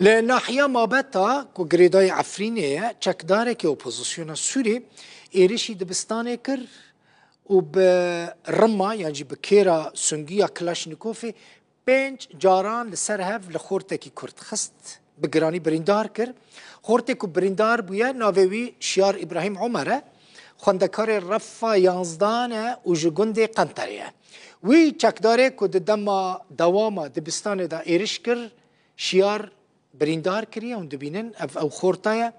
Li nahiya mabeta ku girêdayê Efrînê ye çekdarekî opozisyona Sûrî êrişî dibistanê kir û bi rima yan jî bi kêra sungiya Kilaşnîkofê pênc caran li ser hev li xortekî Kurd xist bi giranî birîndar kir. Xortê ku birîndar bûye navê wî şiyar İbrahîm Omer e. Xwendekarê refa yazdan e û ji gundê Qenterê ye. Wî çekdarê ku di dema dewama dibistanê de êriş kir şiyar بریندار کریه و دبینن اف او خورتایه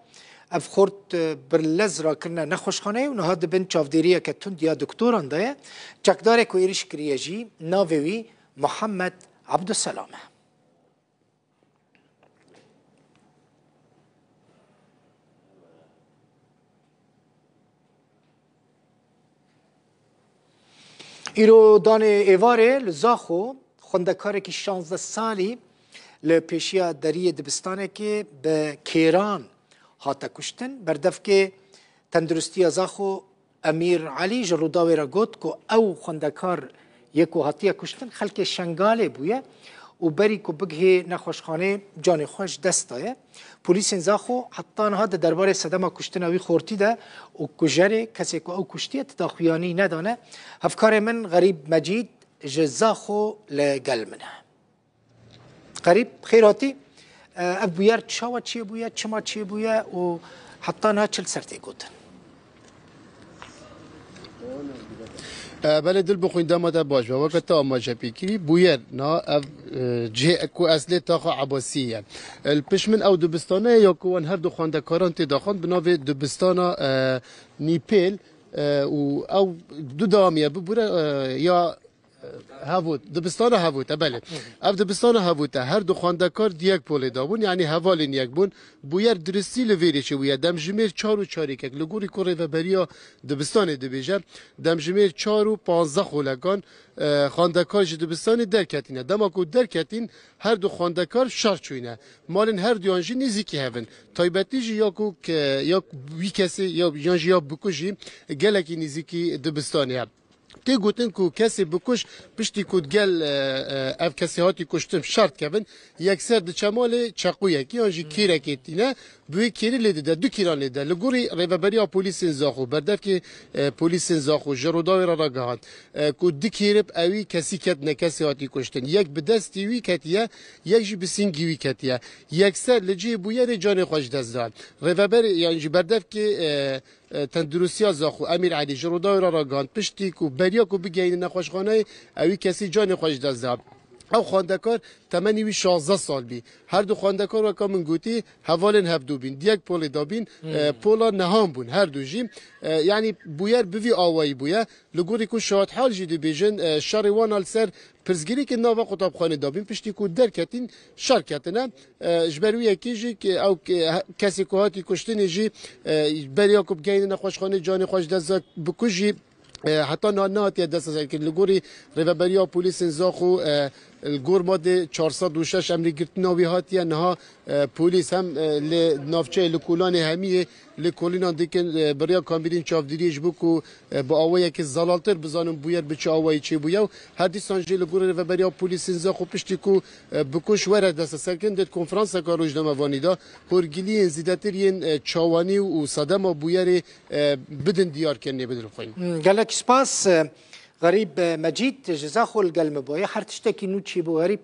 اف خورت برلز را کرنا نخوشخانه و نها دبن چافدیریه که تند یا دکتوران دایه چکداره که ایرش کریه جی ناویوی محمد عبدالسلامه ایرو دان ایواره لزاخو خوندکاره که 16 سالی ل پیشیا دریه دبستانه کې به کیران هاته کشتن بردف کې تندرستی ازاخو امیر علی جروداوی را گوت کو او خندکار یکو هاتیه کشتن خلک شنگاله بویه و بری کو بگه نخوشخانه جان خوش دستایه پلیس انزا خو حتی انها در دربار صدمه کشتن اوی خورتی ده و کجره کسی که او کشتیه تداخویانی ندانه هفکار من غریب مجید جزا خو لگل منه قريب خيراتي ابوير تشاوا تشي بويا تشما تشي بويا وحطيناها تشل سرتي قوتن بله دل بخوین دما تا باش و وقت تا ما جپی کی بویر نا اف جه اكو اصله تا خو عباسیه الپشمن او دبستانه یا کوان هر دو خواندکاران تی داخان بناو دبستان نیپل و او دو دامیه ببوره یا هاوت دبستان هاوت بله اف دبستان هاوت هر دو خواندکار دیک پول داون یعنی حوالین یک بون بویر درستی لویری چه وی دم جمیر 4 و 4 یک لګوري کور و بریا دبستان د بیجه دم جمیر 4 و 15 خولگان خواندکار ج دبستان درکتینه دما کو درکتین هر دو خواندکار شار چوینه مالن هر دیانجی نیزی کی هون تایبتی ج یا کو یا وی کسی یا یانجی یا بکوجی گلکی نیزی کی دبستانه تی گوتن کو کسی بکش پشتی کود گل اف کسی هاتی کشتم شرط کبن یکسر د چمال چقویه کی آنجی کیره کتینه بوی کیری لیده ده دو کیران لیده لگوری ریببری ها پولیسین زاخو بردف که پولیسین زاخو جروداوی را را گهان کو دو کیرب اوی کسی کت نه کسی هاتی کشتن یک بدستی وی کتیه یک جی بسینگی وی کتیه یکسر لجی بویر جان خوش دست داد ریببری یعنی بردف که تندروسیا زاخو امیر علی جروداوی را را گهان پشتی کو بریا کو بگین نخوشخانه اوی کسی جان خوش دست داد او خواندکار تمنی وی 16 سال بی هر دو خواندکار وکا من گوتی حوالن هفدو بین دیک پول دابین پولا نهان بون هر دو جیم یعنی بویر بوی آوایی بویا لگوری کو شاعت حال جیدو بیجن شاروان السر پرزگیری که ناوا قطابخانه دابین پشتی کو درکتین شرکتنا جبروی یکی که او کسی که هاتی کشتنی جی بریا کو بگین نخوشخانه جان خوش دزا بکوجی حتی نانات دست از اینکه لگوری ریبریو پلیس زاخو اه، گورباد 406 امری گرتن ناوی هاتیه نها پولیس هم ل نافچه لکولان همیه لکولین دیکن بریا کامبیرین چافدیریش بو کو با آوه که زلالتر بزانم بویر بچه آوه چی بویا و هر دیسان جی لگوره و بریا پولیس انزا خو پشتی کو بکوش وره دست سرکن دید کنفرانس که روشنامه وانی دا هرگیلی انزیدتر یین چاوانی و صدم بویر بدن دیار کرنی بدن خوین گلک سپاس غريب مجيد جزا خو القلم بويا حر تشتكي نوتشي بو غريب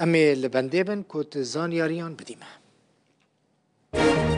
امي لبندبن كوت زان ياريان بديمه